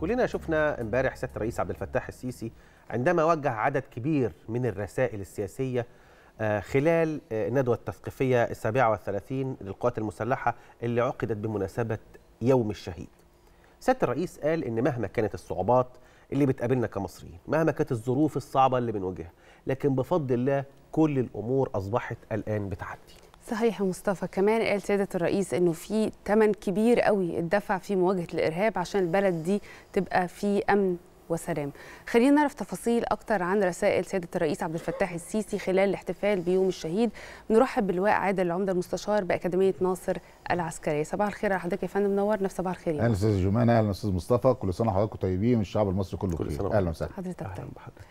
كلنا شفنا امبارح سياده الرئيس عبد الفتاح السيسي عندما وجه عدد كبير من الرسائل السياسيه آه، خلال آه، الندوه التثقيفيه ال 37 للقوات المسلحه اللي عقدت بمناسبه يوم الشهيد. سياده الرئيس قال ان مهما كانت الصعوبات اللي بتقابلنا كمصريين، مهما كانت الظروف الصعبه اللي بنواجهها، لكن بفضل الله كل الامور اصبحت الان بتعدي. صحيح يا مصطفى كمان قال سياده الرئيس انه في ثمن كبير قوي اتدفع في مواجهه الارهاب عشان البلد دي تبقى في امن وسلام خلينا نعرف تفاصيل اكتر عن رسائل سياده الرئيس عبد الفتاح السيسي خلال الاحتفال بيوم الشهيد نرحب باللواء عادل العمده المستشار باكاديميه ناصر العسكريه صباح الخير على حضرتك يا فندم منورنا في صباح الخير اهلا استاذ جمانه اهلا استاذ مصطفى كل سنه وحضراتكم طيبين الشعب المصري كله كل خير اهلا وسهلا حضرتك طيب. اهلا بحضرتك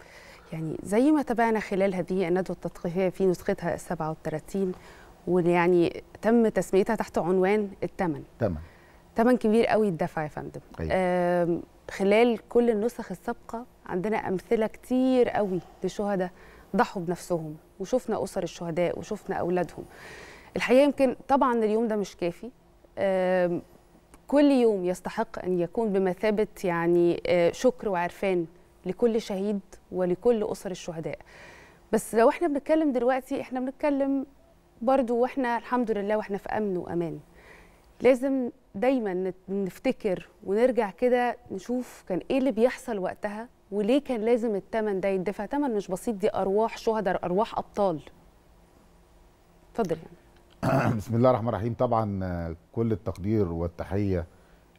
يعني زي ما تابعنا خلال هذه الندوه التثقيفيه في نسختها 37 ويعني يعني تم تسميتها تحت عنوان التمن تمن تمن كبير قوي الدفع يا فندم أيوة. خلال كل النسخ السابقه عندنا امثله كتير قوي لشهداء ضحوا بنفسهم وشفنا اسر الشهداء وشفنا اولادهم الحقيقه يمكن طبعا اليوم ده مش كافي كل يوم يستحق ان يكون بمثابه يعني آه، شكر وعرفان لكل شهيد ولكل اسر الشهداء بس لو احنا بنتكلم دلوقتي احنا بنتكلم برضو واحنا الحمد لله واحنا في امن وامان لازم دايما نفتكر ونرجع كده نشوف كان ايه اللي بيحصل وقتها وليه كان لازم الثمن ده يدفع ثمن مش بسيط دي ارواح شهداء ارواح ابطال اتفضل يعني بسم الله الرحمن الرحيم طبعا كل التقدير والتحيه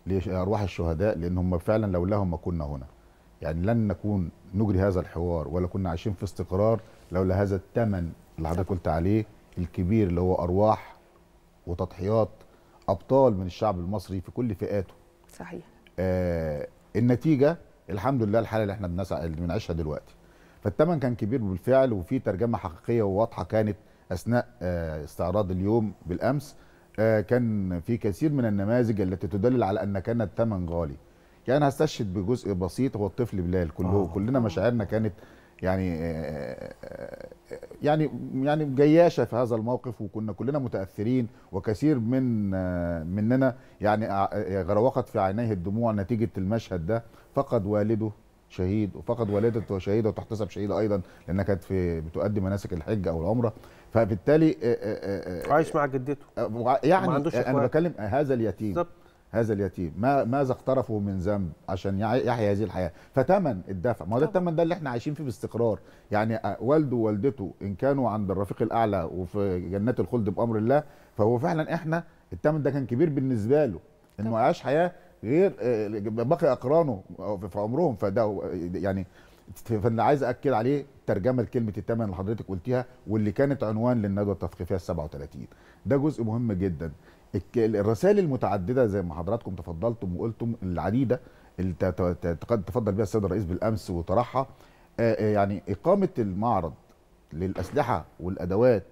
لارواح الشهداء لان هم فعلا لولاهم ما كنا هنا يعني لن نكون نجري هذا الحوار ولا كنا عايشين في استقرار لولا هذا الثمن اللي حضرتك قلت عليه الكبير اللي هو ارواح وتضحيات ابطال من الشعب المصري في كل فئاته صحيح آه النتيجه الحمد لله الحاله اللي احنا بنسعى اللي بنعيشها دلوقتي فالثمن كان كبير بالفعل وفي ترجمه حقيقيه وواضحه كانت اثناء آه استعراض اليوم بالامس آه كان في كثير من النماذج التي تدلل على ان كان الثمن غالي يعني هستشهد بجزء بسيط هو الطفل بلال كله آه. كلنا مشاعرنا كانت يعني آه، آه، آه، يعني يعني جياشه في هذا الموقف وكنا كلنا متاثرين وكثير من مننا يعني غروقت في عينيه الدموع نتيجه المشهد ده فقد والده شهيد وفقد والدته شهيده وتحتسب شهيده ايضا لانها كانت في بتؤدي مناسك الحج او العمره فبالتالي عايش مع جدته يعني انا بكلم هذا اليتيم بالظبط هذا اليتيم ما ماذا اقترفه من ذنب عشان يحيا هذه الحياه فتمن الدفع ما هو ده التمن ده اللي احنا عايشين فيه باستقرار يعني والده ووالدته ان كانوا عند الرفيق الاعلى وفي جنات الخلد بامر الله فهو فعلا احنا التمن ده كان كبير بالنسبه له انه عاش حياه غير آه، باقي اقرانه في عمرهم فده يعني فانا عايز اكد عليه ترجمه كلمه الثمن اللي حضرتك قلتيها واللي كانت عنوان للندوه التثقيفيه ال 37 ده جزء مهم جدا الرسائل المتعدده زي ما حضراتكم تفضلتم وقلتم العديده اللي تفضل بها السيد الرئيس بالامس وطرحها آه، آه، يعني اقامه المعرض للاسلحه والادوات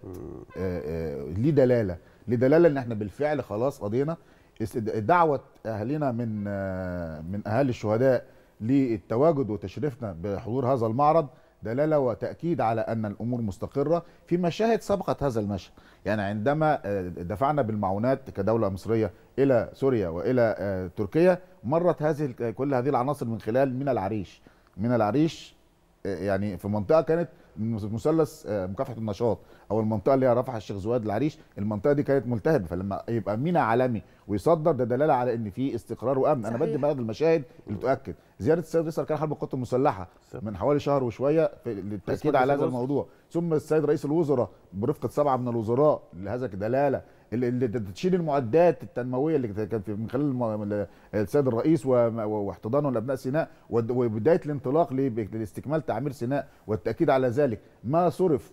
آه، ليه دلاله ليه دلاله ان احنا بالفعل خلاص قضينا دعوه اهالينا من من اهالي الشهداء للتواجد وتشريفنا بحضور هذا المعرض دلالة وتأكيد على أن الأمور مستقرة في مشاهد سبقت هذا المشهد يعني عندما آه، دفعنا بالمعونات كدولة مصرية إلى سوريا وإلى آه، تركيا مرت هذه كل هذه العناصر من خلال من العريش من العريش يعني في منطقه كانت مثلث آه، مكافحه النشاط او المنطقه اللي هي رفح الشيخ زواد العريش المنطقه دي كانت ملتهبه فلما يبقى مينا عالمي ويصدر ده دلاله على ان في استقرار وامن صحيح. انا بدي بعض المشاهد اللي تؤكد زياره السيد فيصل كان حرب القوات المسلحه من حوالي شهر وشويه للتاكيد على هذا الموضوع ثم السيد رئيس الوزراء برفقه سبعه من الوزراء لهذا دلاله اللي تشيل المعدات التنمويه اللي كانت من خلال السيد الرئيس واحتضانه لابناء سيناء وبدايه الانطلاق لاستكمال تعمير سيناء والتاكيد على ذلك ما صرف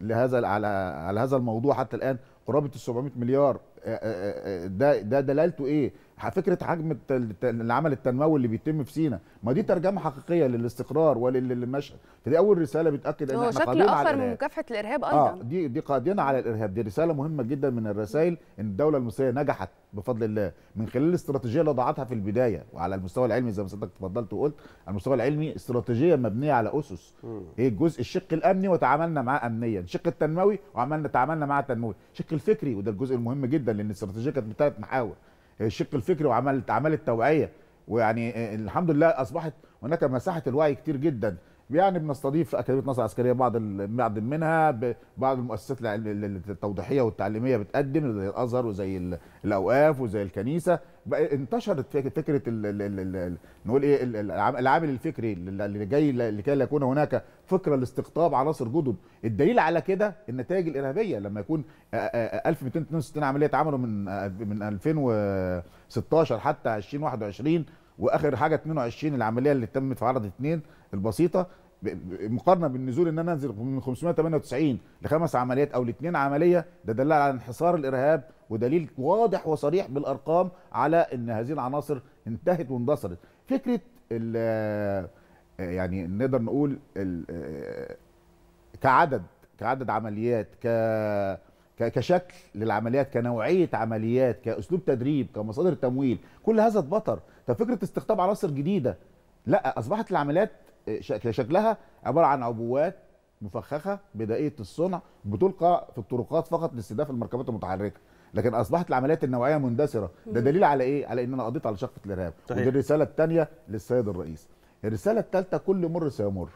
لهذا على على هذا الموضوع حتى الان قرابه ال 700 مليار آه، آه، آه، ده ده دلالته ايه؟ فكره حجم العمل التنموي اللي بيتم في سينا ما دي ترجمه حقيقيه للاستقرار وللمشهد فدي اول رساله بتاكد ان احنا قادرين على اخر من مكافحه الارهاب آه، ايضا اه دي دي قادرين على الارهاب دي رساله مهمه جدا من الرسائل ان الدوله المصريه نجحت بفضل الله من خلال الاستراتيجيه اللي وضعتها في البدايه وعلى المستوى العلمي زي ما حضرتك تفضلت وقلت على المستوى العلمي استراتيجيه مبنيه على اسس ايه الجزء الشق الامني وتعاملنا معاه امنيا الشق التنموي وعملنا تعاملنا معاه تنموي الشق الفكري وده الجزء المهم جدا لان الاستراتيجيه كانت بثلاث محاور الشق الفكري وعملت عملت توعيه ويعني آه، الحمد لله اصبحت هناك مساحه الوعي كتير جدا يعني بنستضيف اكاديميه نصر العسكريه بعض بعض منها بعض المؤسسات التوضيحيه والتعليميه بتقدم زي الازهر وزي الاوقاف وزي الكنيسه انتشرت فكره نقول ايه العامل الفكري اللي جاي لكي لا يكون هناك فكره لاستقطاب عناصر جدد الدليل على كده النتائج الارهابيه لما يكون 1262 عمليه اتعملوا من من 2016 حتى 2021 واخر حاجه 22 العمليه اللي تمت في عرض اثنين البسيطه مقارنه بالنزول ان انا انزل من 598 لخمس عمليات او لاثنين عمليه ده دل على انحصار الارهاب ودليل واضح وصريح بالارقام على ان هذه العناصر انتهت واندثرت فكره يعني نقدر نقول كعدد كعدد عمليات ك كشكل للعمليات كنوعيه عمليات كاسلوب تدريب كمصادر تمويل كل هذا اتبطر ففكره استقطاب عناصر جديده لا اصبحت العمليات شكلها عباره عن عبوات مفخخه بدائيه الصنع بتلقى في الطرقات فقط لاستهداف المركبات المتحركه لكن اصبحت العمليات النوعيه مندثره ده دليل على ايه على ان انا قضيت على شقه الارهاب طيب. ودي الرساله الثانيه للسيد الرئيس الرساله الثالثه كل مر سيمر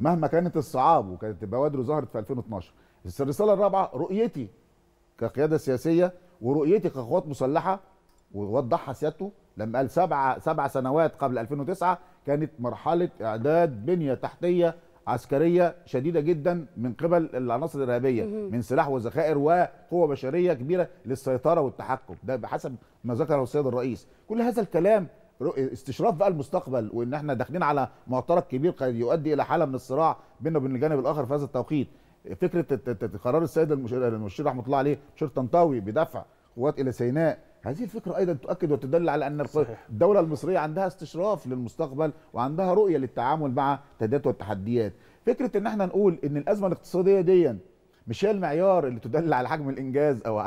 مهما كانت الصعاب وكانت بوادر ظهرت في 2012 بس الرساله الرابعه رؤيتي كقياده سياسيه ورؤيتي كقوات مسلحه ووضحها سيادته لما قال سبع سبع سنوات قبل 2009 كانت مرحله اعداد بنيه تحتيه عسكريه شديده جدا من قبل العناصر الارهابيه من سلاح وذخائر وقوه بشريه كبيره للسيطره والتحكم ده بحسب ما ذكره السيد الرئيس كل هذا الكلام استشراف بقى المستقبل وان احنا داخلين على معترك كبير قد يؤدي الى حاله من الصراع بيننا وبين الجانب الاخر في هذا التوقيت فكره قرار السيد المشير رحمه الله عليه مشير طنطاوي بدفع قوات الى سيناء هذه الفكرة أيضا تؤكد وتدل على أن صحيح. الدولة المصرية عندها استشراف للمستقبل وعندها رؤية للتعامل مع التهديدات والتحديات فكرة أن احنا نقول أن الأزمة الاقتصادية دي مش هي المعيار اللي تدل على حجم الإنجاز أو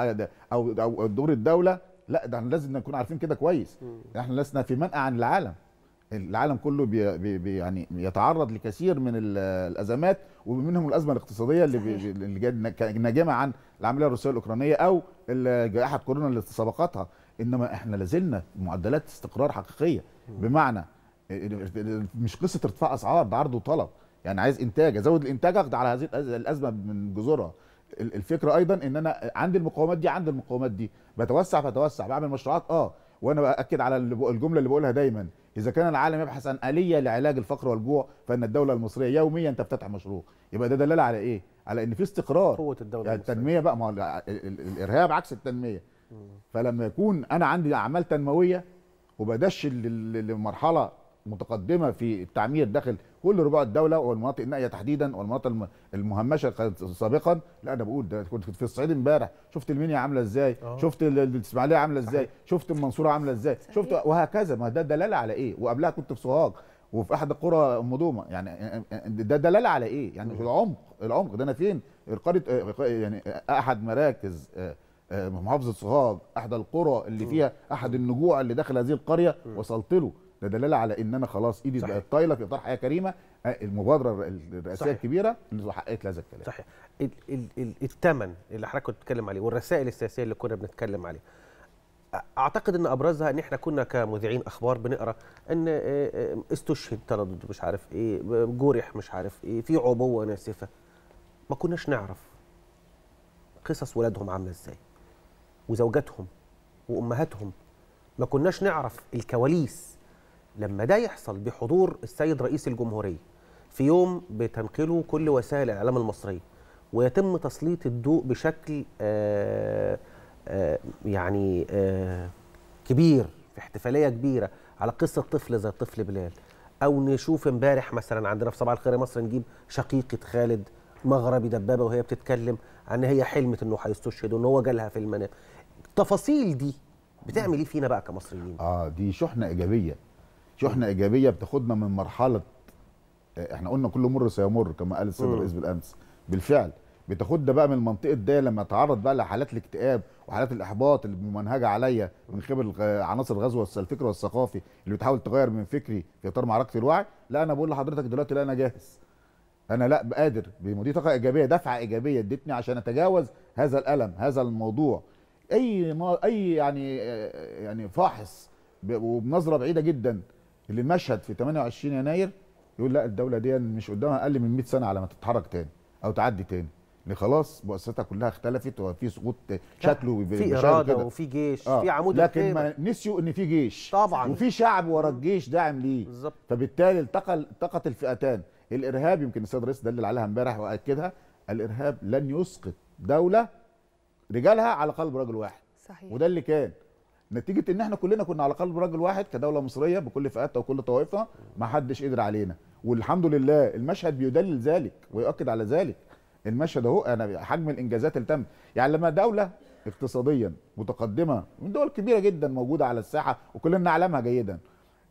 أو أو دور الدولة لا ده احنا لازم نكون عارفين كده كويس احنا لسنا في منأى عن العالم العالم كله بي بي يعني يتعرض لكثير من الازمات ومنهم الازمه الاقتصاديه اللي اللي ناجمه عن العمليه الروسيه الاوكرانيه او جائحه كورونا اللي سبقتها انما احنا لازلنا معدلات استقرار حقيقيه بمعنى مش قصه ارتفاع اسعار ده عرض وطلب يعني عايز انتاج ازود الانتاج اخد على هذه الازمه من جذورها الفكره ايضا ان انا عندي المقومات دي عندي المقومات دي بتوسع فتوسع بعمل مشروعات اه وانا باكد على الجمله اللي بقولها دايما اذا كان العالم يبحث عن اليه لعلاج الفقر والجوع فان الدوله المصريه يوميا تفتتح مشروع يبقى ده دلاله على ايه على ان في استقرار قوه الدوله يعني التنميه بقى ما هو الارهاب عكس التنميه فلما يكون انا عندي اعمال تنمويه وبدش لمرحله متقدمه في التعمير داخل كل رباع الدوله والمناطق النائيه تحديدا والمناطق المهمشه سابقا لا انا بقول ده كنت في الصعيد امبارح شفت المنيا عامله ازاي أوه. شفت الاسماعيليه عامله ازاي شفت المنصوره عامله ازاي صحيح. شفت وهكذا ما ده دلاله على ايه وقبلها كنت في سوهاج وفي احد القرى ام دومه يعني ده دلاله على ايه يعني في العمق العمق ده انا فين قريه يعني احد مراكز محافظه سوهاج احد القرى اللي فيها احد النجوع اللي داخل هذه القريه وصلت له ده دلاله على ان انا خلاص ايدي بقت طايله في اطار حياه كريمه آه، المبادره الرئاسيه صحيح. الكبيره اللي حققت هذا الكلام صحيح الثمن اللي حضرتك كنت بتتكلم عليه والرسائل السياسيه اللي كنا بنتكلم عليها اعتقد ان ابرزها ان احنا كنا كمذيعين اخبار بنقرا ان آه، آه، استشهد تردد مش عارف ايه جرح مش عارف ايه في عبوه ناسفه ما كناش نعرف قصص ولادهم عامله ازاي وزوجاتهم وامهاتهم ما كناش نعرف الكواليس لما ده يحصل بحضور السيد رئيس الجمهوريه في يوم بتنقله كل وسائل الاعلام المصريه ويتم تسليط الضوء بشكل آآ آه، آآ آه، يعني آآ آه، كبير في احتفاليه كبيره على قصه طفل زي طفل بلال او نشوف امبارح مثلا عندنا في صباح الخير مصر نجيب شقيقه خالد مغربي دبابه وهي بتتكلم عن هي حلمت انه هيستشهد وان هو جالها في المنام التفاصيل دي بتعمل ايه فينا بقى كمصريين اه دي شحنه ايجابيه شحنه ايجابيه بتاخدنا من مرحله احنا قلنا كل مر سيمر كما قال السيد الرئيس بالامس بالفعل بتاخدنا بقى من منطقه ده لما اتعرض بقى لحالات الاكتئاب وحالات الاحباط الممنهجه عليا من قبل عناصر الغزو الفكري والثقافي اللي بتحاول تغير من فكري في اطار معركه الوعي لا انا بقول لحضرتك دلوقتي لا انا جاهز انا لا قادر دي طاقه ايجابيه دفعه ايجابيه ادتني عشان اتجاوز هذا الالم هذا الموضوع اي ما اي يعني يعني فاحص وبنظره بعيده جدا اللي مشهد في 28 يناير يقول لا الدوله دي مش قدامها اقل من 100 سنه على ما تتحرك تاني او تعدي تاني اللي يعني خلاص مؤسساتها كلها اختلفت وفي سقوط شكله في اراده كده. وفي جيش آه. في عمود لكن ما نسيوا ان في جيش طبعا وفي شعب ورا الجيش داعم ليه بالظبط فبالتالي التقى التقت الفئتان الارهاب يمكن السيد الرئيس دلل عليها امبارح واكدها الارهاب لن يسقط دوله رجالها على قلب رجل واحد صحيح وده اللي كان نتيجه ان احنا كلنا كنا على قلب رجل واحد كدوله مصريه بكل فئاتها وكل طوائفها ما حدش قدر علينا والحمد لله المشهد بيدلل ذلك ويؤكد على ذلك المشهد اهو انا حجم الانجازات اللي تم يعني لما دوله اقتصاديا متقدمه من دول كبيره جدا موجوده على الساحه وكلنا نعلمها جيدا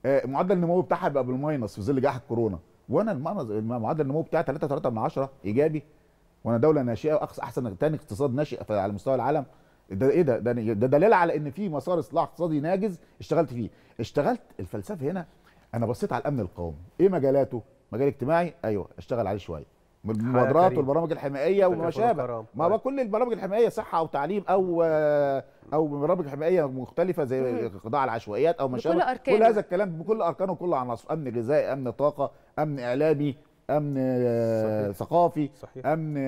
آه، معدل النمو بتاعها بقى بالماينس في ظل جائحه كورونا وانا معدل النمو بتاعي 3.3 من عشره ايجابي وانا دوله ناشئه واقصى احسن ثاني اقتصاد ناشئ على مستوى العالم ده ايه ده ده, ده دليل على ان في مسار اصلاح اقتصادي ناجز اشتغلت فيه اشتغلت الفلسفه هنا انا بصيت على الامن القومي ايه مجالاته مجال اجتماعي ايوه اشتغل عليه شويه المبادرات والبرامج الحمائيه وما شابه ما هو أيوه. كل البرامج الحمائيه صحه او تعليم او او برامج حمائيه مختلفه زي قطاع العشوائيات او ما شابه كل هذا الكلام بكل اركانه وكل عناصره امن غذائي امن طاقه امن اعلامي امن آه، صحيح. ثقافي صحيح. امن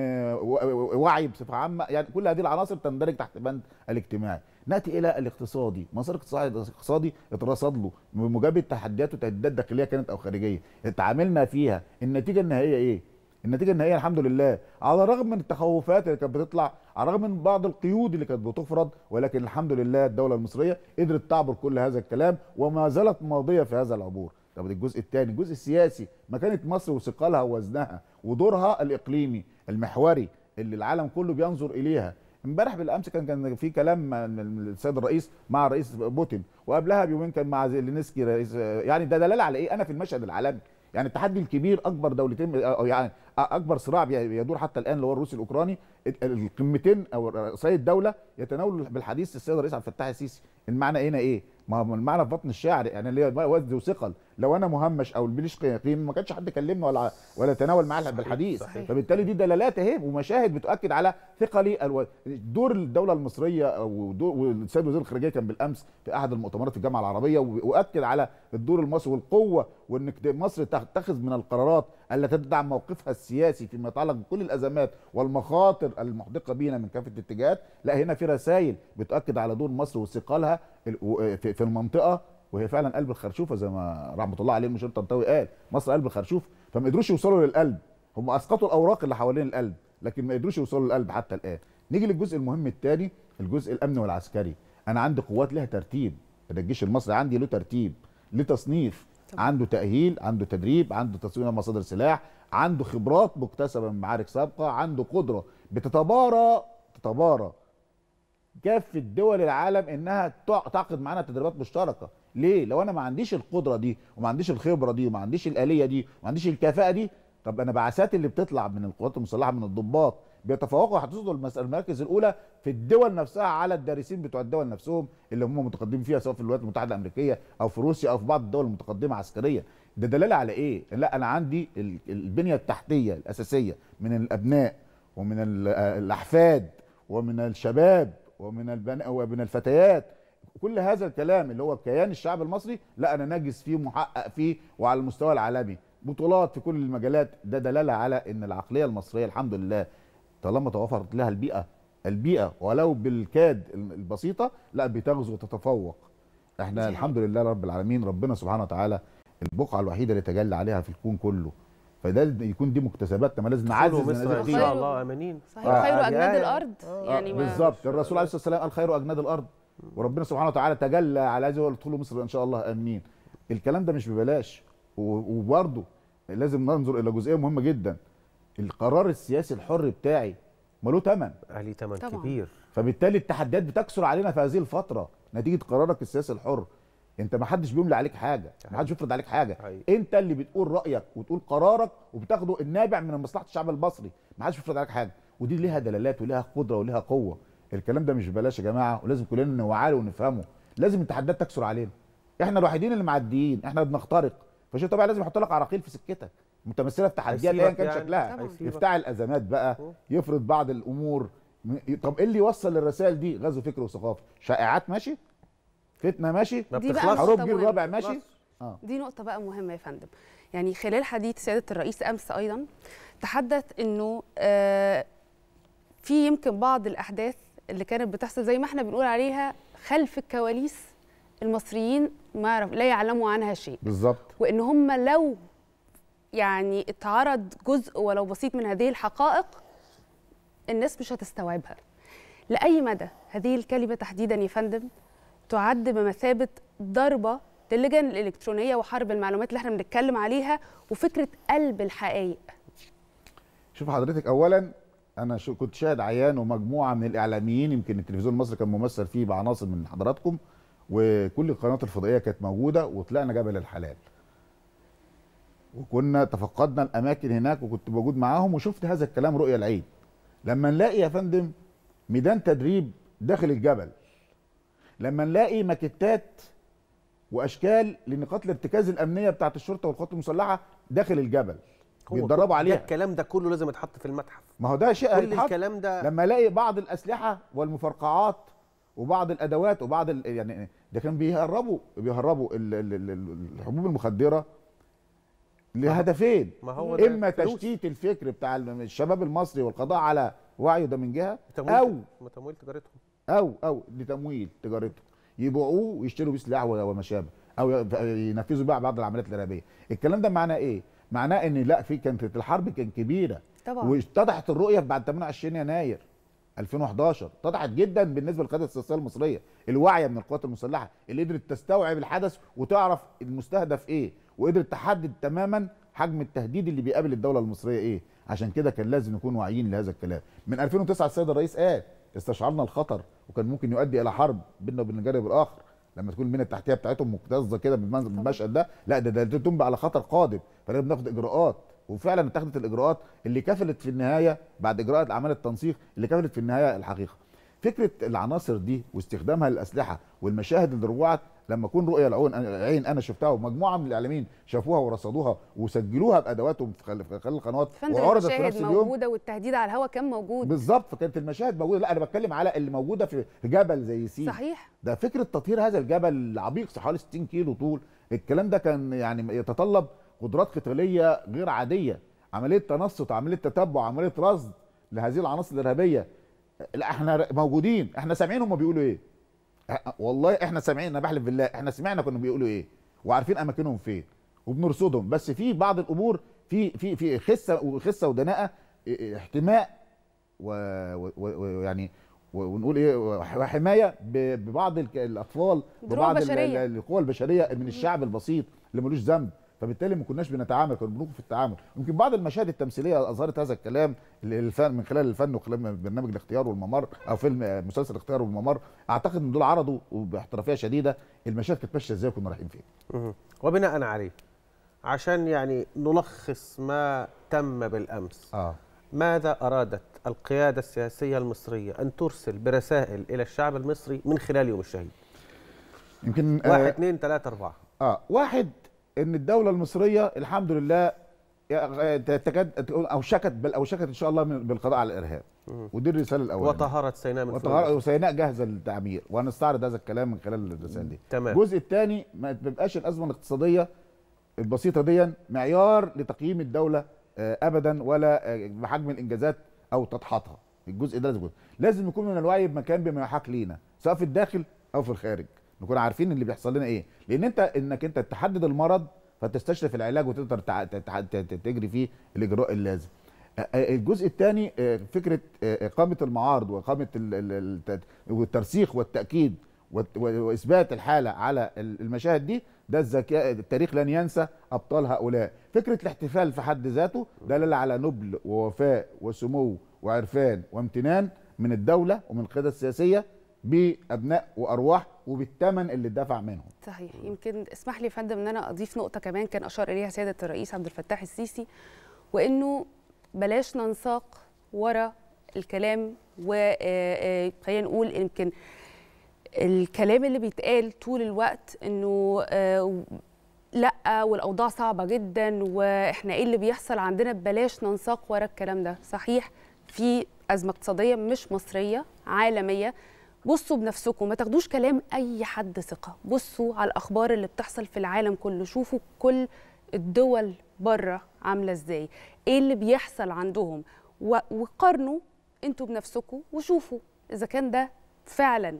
وعي بصفه عامه يعني كل هذه العناصر تندرج تحت بند الاجتماعي ناتي الى الاقتصادي مسار الاقتصادي اترصد له بمجابه التحديات والتهديدات الداخليه كانت او خارجيه تعاملنا فيها النتيجه النهائيه ايه النتيجه النهائيه الحمد لله على الرغم من التخوفات اللي كانت بتطلع على الرغم من بعض القيود اللي كانت بتفرض ولكن الحمد لله الدوله المصريه قدرت تعبر كل هذا الكلام وما زالت ماضيه في هذا العبور طب الجزء الثاني الجزء السياسي مكانه مصر وثقلها ووزنها ودورها الاقليمي المحوري اللي العالم كله بينظر اليها امبارح بالامس كان كان في كلام من السيد الرئيس مع الرئيس بوتين وقبلها بيومين كان مع زيلينسكي رئيس يعني ده دلاله على ايه انا في المشهد العالمي يعني التحدي الكبير اكبر دولتين او آه، آه، يعني اكبر صراع بيدور حتى الان اللي هو الروسي الاوكراني القمتين او سيد الدوله يتناول بالحديث السيد الرئيس عبد الفتاح السيسي المعنى هنا ايه ما هو المعنى في بطن الشعر يعني اللي هي وزن وثقل لو انا مهمش او ماليش قيم ما كانش حد كلمنا ولا ولا تناول معاه بالحديث صحيح. فبالتالي دي دلالات اهي ومشاهد بتؤكد على ثقلي الو... دور الدوله المصريه والسيد وزير الخارجيه كان بالامس في احد المؤتمرات في الجامعه العربيه واكد على الدور المصري والقوه وان مصر تتخذ من القرارات التي تدعم موقفها السياسي فيما يتعلق بكل الازمات والمخاطر المحدقه بينا من كافه الاتجاهات لا هنا في رسائل بتؤكد على دور مصر وثقلها في المنطقه وهي فعلا قلب الخرشوفه زي ما رحمه الله عليه المشير الطنطاوي قال مصر قلب الخرشوفه فما قدروش يوصلوا للقلب هم اسقطوا الاوراق اللي حوالين القلب لكن ما قدروش يوصلوا للقلب حتى الان نيجي للجزء المهم الثاني الجزء الامني والعسكري انا عندي قوات لها ترتيب انا الجيش المصري عندي له ترتيب له تصنيف عنده تاهيل عنده تدريب عنده تصوير مصادر سلاح عنده خبرات مكتسبه من معارك سابقه عنده قدره بتتبارى تتبارى كافه دول العالم انها تعقد معانا تدريبات مشتركه ليه لو انا ما عنديش القدره دي وما عنديش الخبره دي وما عنديش الاليه دي وما عنديش الكفاءه دي طب انا بعثات اللي بتطلع من القوات المسلحه من الضباط بيتفوقوا هتصدوا المراكز الاولى في الدول نفسها على الدارسين بتوع الدول نفسهم اللي هم متقدمين فيها سواء في الولايات المتحده الامريكيه او في روسيا او في بعض الدول المتقدمه عسكريا ده دلاله على ايه لا انا عندي البنيه التحتيه الاساسيه من الابناء ومن الاحفاد ومن الشباب ومن ومن الفتيات كل هذا الكلام اللي هو كيان الشعب المصري لا انا ناجز فيه محقق فيه وعلى المستوى العالمي بطولات في كل المجالات ده دلاله على ان العقليه المصريه الحمد لله طالما توفرت لها البيئه البيئه ولو بالكاد البسيطه لا بتغزو وتتفوق احنا الحمد لله رب العالمين ربنا سبحانه وتعالى البقعه الوحيده اللي تجلى عليها في الكون كله فده يكون دي مكتسباتنا ما لازم نعزز ان شاء الله امانين صحيح خير آه. اجناد آه. الارض آه. يعني بالظبط الرسول عليه الصلاه والسلام قال خير اجناد الارض وربنا سبحانه وتعالى تجلى على هذه وادخلوا مصر ان شاء الله امنين الكلام ده مش ببلاش وبرضه لازم ننظر الى جزئيه مهمه جدا القرار السياسي الحر بتاعي ماله ثمن عليه ثمن كبير فبالتالي التحديات بتكثر علينا في هذه الفتره نتيجه قرارك السياسي الحر انت ما حدش بيملي عليك حاجه ما حدش بيفرض عليك حاجه أي. انت اللي بتقول رايك وتقول قرارك وبتاخده النابع من مصلحه الشعب المصري ما حدش بيفرض عليك حاجه ودي ليها دلالات وليها قدره وليها قوه الكلام ده مش بلاش يا جماعه ولازم كلنا نوعاه ونفهمه لازم التحديات تكسر علينا احنا الوحيدين اللي معديين احنا بنخترق فشيء طبيعي لازم يحط لك عراقيل في سكتك متمثله في تحديات ايا كان يعني. شكلها يفتعل ازمات بقى يفرض بعض الامور طب ايه اللي يوصل الرسائل دي غزو فكر وثقافه شائعات ماشي فتنه ماشي حروب جيل رابع ماشي آه. دي نقطه بقى مهمه يا فندم يعني خلال حديث سياده الرئيس امس ايضا تحدث انه آه في يمكن بعض الاحداث اللي كانت بتحصل زي ما احنا بنقول عليها خلف الكواليس المصريين ما يعرف لا يعلموا عنها شيء بالظبط وان هم لو يعني اتعرض جزء ولو بسيط من هذه الحقائق الناس مش هتستوعبها لاي مدى هذه الكلمه تحديدا يا فندم تعد بمثابه ضربه للجان الالكترونيه وحرب المعلومات اللي احنا بنتكلم عليها وفكره قلب الحقائق شوف حضرتك اولا انا شو كنت شاهد عيان ومجموعه من الاعلاميين يمكن التلفزيون المصري كان ممثل فيه بعناصر من حضراتكم وكل القنوات الفضائيه كانت موجوده وطلعنا جبل الحلال وكنا تفقدنا الاماكن هناك وكنت موجود معاهم وشفت هذا الكلام رؤيا العين لما نلاقي يا فندم ميدان تدريب داخل الجبل لما نلاقي ماكتات واشكال لنقاط الارتكاز الامنيه بتاعه الشرطه والقوات المسلحه داخل الجبل بيتدربوا عليها ده الكلام ده كله لازم يتحط في المتحف ما هو ده شيء كل الكلام ده لما الاقي بعض الاسلحه والمفرقعات وبعض الادوات وبعض يعني ده كان بيهربوا بيهربوا الحبوب المخدره لهدفين ما هو اما تشتيت الفكر بتاع الشباب المصري والقضاء على وعيه ده من جهه او تمويل تجارتهم او او لتمويل تجارتهم يبيعوه ويشتروا بيه سلاح وما شابه او ينفذوا بقى بعض العمليات الارهابيه الكلام ده معناه ايه معناه ان لا في كانت الحرب كان كبيره طبعا واتضحت الرؤيه بعد 28 يناير 2011 اتضحت جدا بالنسبه للقياده السياسيه المصريه الواعيه من القوات المسلحه اللي قدرت تستوعب الحدث وتعرف المستهدف ايه وقدرت تحدد تماما حجم التهديد اللي بيقابل الدوله المصريه ايه عشان كده كان لازم نكون واعيين لهذا الكلام من 2009 السيد الرئيس قال استشعرنا الخطر وكان ممكن يؤدي الى حرب بيننا وبين الجانب الاخر لما تكون البنيه التحتيه بتاعتهم مكتظه كده بالمشهد ده لا ده ده تنبع على خطر قادم فلازم ناخد اجراءات وفعلا اتخذت الاجراءات اللي كفلت في النهايه بعد اجراءات اعمال التنسيق اللي كفلت في النهايه الحقيقه فكره العناصر دي واستخدامها للاسلحه والمشاهد اللي روعت لما اكون رؤيه العون عين انا شفتها ومجموعه من الاعلاميين شافوها ورصدوها وسجلوها بادواتهم في خلال القنوات وعرضت في نفس اليوم موجوده والتهديد على الهواء كان موجود بالظبط كانت المشاهد موجوده لا انا بتكلم على اللي موجوده في جبل زي سين صحيح ده فكره تطهير هذا الجبل العميق حوالي 60 كيلو طول الكلام ده كان يعني يتطلب قدرات قتاليه غير عاديه عمليه تنصت عمليه تتبع عمليه رصد لهذه العناصر الارهابيه لا احنا موجودين احنا سامعين هم بيقولوا ايه أه، أه، والله احنا سامعين انا بحلف بالله احنا سمعنا كانوا بيقولوا ايه وعارفين اماكنهم فين وبنرصدهم بس في بعض الامور في في في خسه وخسه ودناءه احتماء ويعني ونقول ايه وحمايه ببعض الاطفال ببعض القوى البشريه من الشعب البسيط اللي ملوش ذنب فبالتالي ما كناش بنتعامل كنا بنوقف في التعامل يمكن بعض المشاهد التمثيليه اظهرت هذا الكلام الفن من خلال الفن وخلال برنامج الاختيار والممر او فيلم مسلسل الاختيار والممر اعتقد ان دول عرضوا باحترافيه شديده المشاهد كانت ماشيه ازاي وكنا رايحين فين وبناء عليه عشان يعني نلخص ما تم بالامس آه. ماذا ارادت القياده السياسيه المصريه ان ترسل برسائل الى الشعب المصري من خلال يوم الشهيد يمكن آه، واحد اثنين ثلاثة أربعة اه واحد ان الدوله المصريه الحمد لله تكاد اوشكت بل اوشكت ان شاء الله بالقضاء على الارهاب ودي الرساله الاولانيه وطهرت سيناء من وطهر... وسيناء جاهزه للتعمير وهنستعرض هذا الكلام من خلال الرساله دي تمام الجزء الثاني ما تبقاش الازمه الاقتصاديه البسيطه دي معيار لتقييم الدوله آه، ابدا ولا آه، بحجم الانجازات او تضحياتها الجزء ده لازم لازم يكون من الوعي بمكان بما يحق لينا سواء في الداخل او في الخارج نكون عارفين اللي بيحصل لنا ايه لان انت انك انت تحدد المرض فتستشرف العلاج وتقدر تجري فيه الاجراء اللازم الجزء الثاني آه، فكره آه، اقامه المعارض واقامه الترسيخ والتاكيد واثبات الحاله على المشاهد دي ده الذكاء التاريخ لن ينسى ابطال هؤلاء فكره الاحتفال في حد ذاته دلالة على نبل ووفاء وسمو وعرفان وامتنان من الدوله ومن القياده السياسيه بابناء وارواح وبالثمن اللي اتدفع منهم. صحيح يمكن اسمح لي يا فندم ان انا اضيف نقطه كمان كان اشار اليها سياده الرئيس عبد الفتاح السيسي وانه بلاش ننساق ورا الكلام و آه، آه، خلينا نقول يمكن الكلام اللي بيتقال طول الوقت انه آه، لا والاوضاع صعبه جدا واحنا ايه اللي بيحصل عندنا بلاش ننساق ورا الكلام ده صحيح في ازمه اقتصاديه مش مصريه عالميه بصوا بنفسكم ما تاخدوش كلام اي حد ثقه بصوا على الاخبار اللي بتحصل في العالم كله شوفوا كل الدول بره عامله ازاي ايه اللي بيحصل عندهم وقارنوا انتوا بنفسكم وشوفوا اذا كان ده فعلا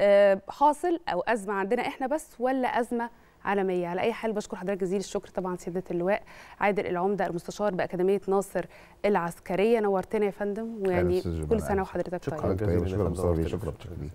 آه، حاصل او ازمه عندنا احنا بس ولا ازمه عالميه على اي حال بشكر حضرتك جزيل الشكر طبعا سياده اللواء عادل العمده المستشار باكاديميه ناصر العسكريه نورتنا يا فندم ويعني كل سنه وحضرتك طيب شكرا شكرا شكرا, شكرا.